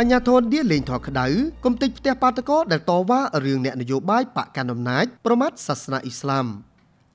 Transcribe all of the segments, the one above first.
អញ្ញាធនឌៀលេងថក្តៅគំតិចផ្ទះបាតកោដែលតវ៉ារឿងអ្នកនយោបាយបកកណ្ដាលអំណាចប្រមាថសាសនាអ៊ីស្លាម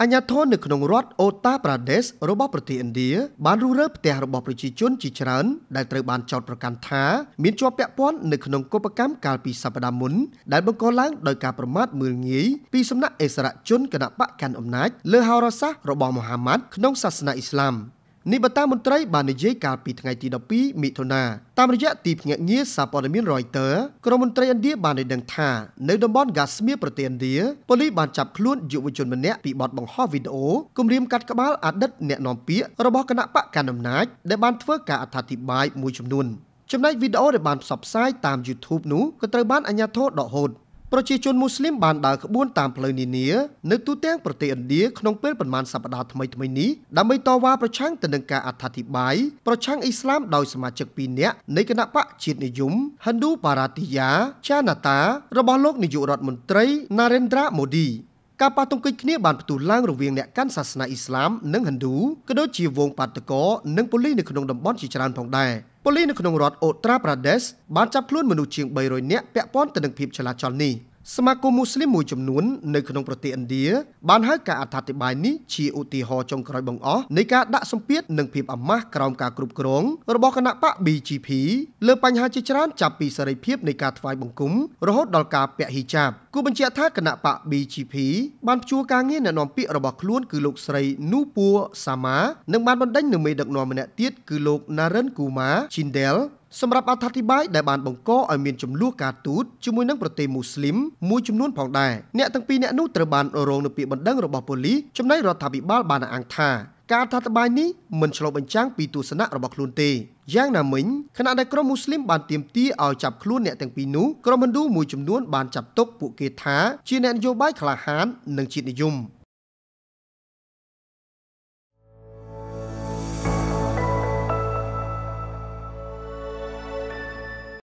អញ្ញាធននៅក្នុងរដ្ឋអូតាប្រាដេសរបស់ប្រទេសឥណ្ឌាបានរុះរើផ្ទះរបស់ប្រជាជនជាច្រើនដែលត្រូវបានចោទប្រកាន់ថាមានជាប់ពាក់ព័ន្ធនៅក្នុងកុបកម្មកាលពីសប្តាហ៍មុនដែលបង្កឡើងដោយការប្រមាថមើលងាយពីសំណាក់អិសរាជជនគណបកកាន់អំណាចលើហោរាសាស្ត្ររបស់មូហាម៉ាត់ក្នុងសាសនាអ៊ីស្លាម។នេះបន្តមន្ត្រីបាននិយាយកាលពីថ្ងៃទី12មិថុនាតាមរយៈទីភ្នាក់ងារសារព័ត៌មាន Reuters ក្រមមន្ត្រីឥណ្ឌាបានឲ្យដឹងថានៅតំបន់ Kashmir ប្រទេសឥណ្ឌាប៉ូលីសបានចាប់ខ្លួនយុវជនម្នាក់ពីបទបង្ហោះវីដេអូគំរាមកាត់ក្បាលអតីតអ្នកនាំពាក្យរបស់គណៈបកកណ្ដាលអំណាចដែលបានធ្វើការអត្ថាធិប្បាយមួយចំនួនចំណែកវីដេអូដែលបានផ្សព្វផ្សាយតាម YouTube នោះក៏ត្រូវបានអាជ្ញាធរដកហូតប្រជាជនមូស្លីមបានដើរក្បួនតាមផ្លូវនានានៅទូទាំងប្រទេសឥណ្ឌាក្នុងពេលប្រមាណសប្តាហ៍ថ្មីៗនេះដើម្បីតវ៉ាប្រឆាំងទៅនឹងការអត្ថាធិប្បាយប្រឆាំងអ៊ីស្លាមដោយសមាជិក2នាក់នៃគណៈបកជាតិនិយម Hindu Bharatiya Janata របស់លោកនាយករដ្ឋមន្ត្រី Narendra Modi ការប៉ះទង្គិចគ្នាបានផ្ទុះឡើងរវាងអ្នកកាន់សាសនាអ៊ីស្លាមនិងហិណ្ឌូក៏ដូចជាវងបាតកោនិងប៉ូលីសនៅក្នុងតំបន់ជាច្រើនផងដែរប៉ូលីសនៅក្នុងរដ្ឋអូត្រាប្រាដេសបានចាប់ខ្លួនមនុស្សជាង300នាក់ពាក់ព័ន្ធទៅនឹងភាពចលាចលនេះ។សមាគមមូស្លីមមួយចំនួននៅក្នុងប្រទេសឥណ្ឌាបានហៅការអត្ថាធិប្បាយនេះជាឧទាហរណ៍ចុងក្រោយបង្អស់នៃការដាក់សម្ពាធនិងភាពអាម៉ាស់ក្រោមការគ្រប់គ្រងរបស់គណៈបក BGP លើបញ្ហាជាច្រើនចាប់ពីសេរីភាពនៃការថ្វាយបង្គំរហូតដល់ការពាក់ហ៊ីចាបគូបញ្ជាក់ថាគណៈបក BGP បានជួការងារអ្នកនាំពាក្យរបស់ខ្លួនគឺលោកស្រីនូពួរសាម៉ានិងបានបណ្ដេញនៅមេដឹកនាំម្នាក់ទៀតគឺលោក Naren Kumar Chindel សម្រាប់អត្ថាធិប្បាយដែលបានបង្កឲ្យមានចំនួនការទូតជាមួយ នឹងប្រទេសមូស្លីមមួយចំនួនផងដែរអ្នកទាំងពីរអ្នកនោះត្រូវបានរងនៅពាក្យបណ្ដឹងរបស់ប៉ូលីសចំណែករដ្ឋាភិបាលបានអះអាងថាការអត្ថាធិប្បាយនេះមិនឆ្លុះបញ្ចាំងពីទស្សនៈរបស់ខ្លួនទេយ៉ាងណាមិញគណៈដែលក្រុមមូស្លីមបានទាមទារឲ្យចាប់ខ្លួនអ្នកទាំងពីរនោះក្រុមហិណ្ឌូមួយចំនួន បានចាត់ទុកពួកគេថាជាអ្នកនយោបាយក្លាហាននិងជាតិនិយម។